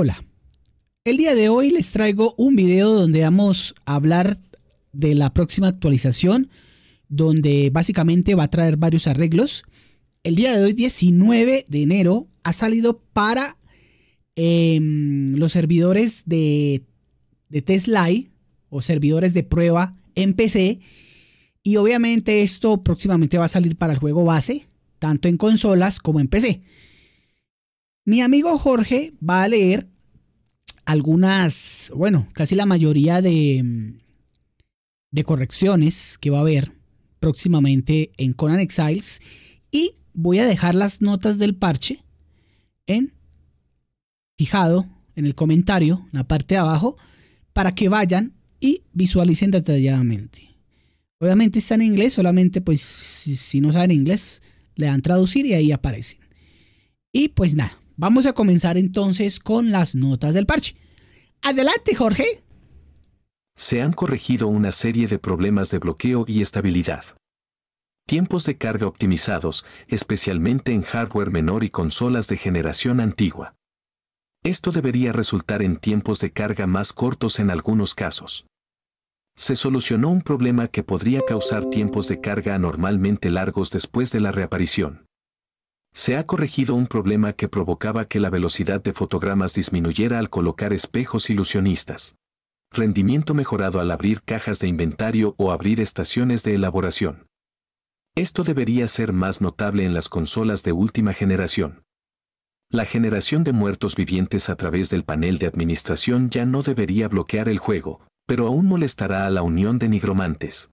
Hola, el día de hoy les traigo un video donde vamos a hablar de la próxima actualización, donde básicamente va a traer varios arreglos. El día de hoy, 19 de enero, ha salido para em, los servidores de, de Tesla o servidores de prueba en PC. Y obviamente esto próximamente va a salir para el juego base, tanto en consolas como en PC. Mi amigo Jorge va a leer algunas, bueno, casi la mayoría de, correcciones que va a haber próximamente en Conan Exiles y voy a dejar las notas del parche en fijado en el comentario, en la parte de abajo, para que vayan y visualicen detalladamente. Obviamente está en inglés, solamente pues si no saben inglés, le dan traducir y ahí aparecen. Y pues nada, Vamos a comenzar entonces con las notas del parche. Adelante, Jorge. Se han corregido una serie de problemas de bloqueo y estabilidad. Tiempos de carga optimizados, especialmente en hardware menor y consolas de generación antigua. Esto debería resultar en tiempos de carga más cortos en algunos casos. Se solucionó un problema que podría causar tiempos de carga anormalmente largos después de la reaparición. Se ha corregido un problema que provocaba que la velocidad de fotogramas disminuyera al colocar espejos ilusionistas. Rendimiento mejorado al abrir cajas de inventario o abrir estaciones de elaboración. Esto debería ser más notable en las consolas de última generación. La generación de muertos vivientes a través del panel de administración ya no debería bloquear el juego, pero aún molestará a la unión de nigromantes.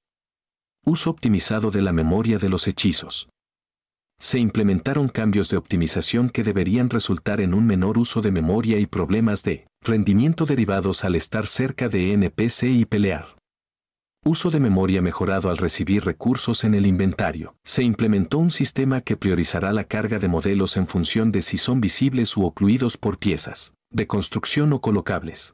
Uso optimizado de la memoria de los hechizos se implementaron cambios de optimización que deberían resultar en un menor uso de memoria y problemas de rendimiento derivados al estar cerca de NPC y pelear. Uso de memoria mejorado al recibir recursos en el inventario. Se implementó un sistema que priorizará la carga de modelos en función de si son visibles u ocluidos por piezas, de construcción o colocables.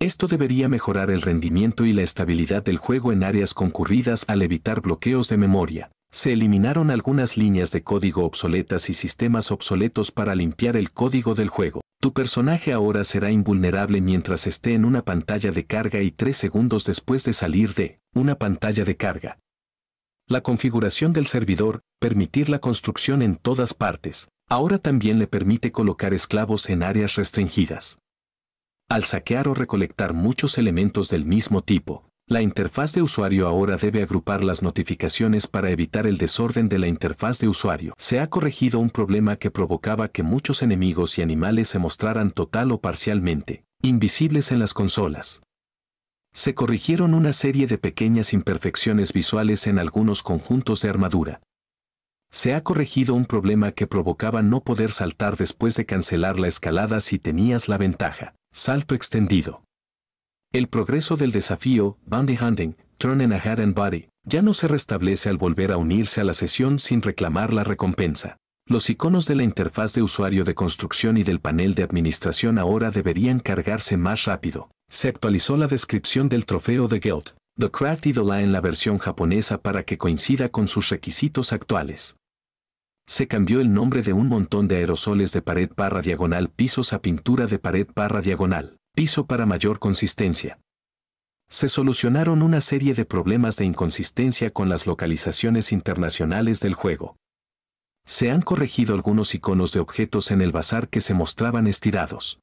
Esto debería mejorar el rendimiento y la estabilidad del juego en áreas concurridas al evitar bloqueos de memoria, se eliminaron algunas líneas de código obsoletas y sistemas obsoletos para limpiar el código del juego. Tu personaje ahora será invulnerable mientras esté en una pantalla de carga y 3 segundos después de salir de una pantalla de carga. La configuración del servidor, permitir la construcción en todas partes, ahora también le permite colocar esclavos en áreas restringidas. Al saquear o recolectar muchos elementos del mismo tipo, la interfaz de usuario ahora debe agrupar las notificaciones para evitar el desorden de la interfaz de usuario. Se ha corregido un problema que provocaba que muchos enemigos y animales se mostraran total o parcialmente, invisibles en las consolas. Se corrigieron una serie de pequeñas imperfecciones visuales en algunos conjuntos de armadura. Se ha corregido un problema que provocaba no poder saltar después de cancelar la escalada si tenías la ventaja. Salto extendido. El progreso del desafío, Bounty Hunting, Turn in a Head and Body, ya no se restablece al volver a unirse a la sesión sin reclamar la recompensa. Los iconos de la interfaz de usuario de construcción y del panel de administración ahora deberían cargarse más rápido. Se actualizó la descripción del trofeo de Guild, The Craft Idola en la versión japonesa para que coincida con sus requisitos actuales. Se cambió el nombre de un montón de aerosoles de pared barra diagonal pisos a pintura de pared barra diagonal piso para mayor consistencia. Se solucionaron una serie de problemas de inconsistencia con las localizaciones internacionales del juego. Se han corregido algunos iconos de objetos en el bazar que se mostraban estirados.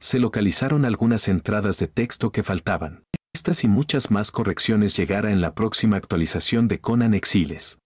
Se localizaron algunas entradas de texto que faltaban. Estas y muchas más correcciones llegará en la próxima actualización de Conan Exiles.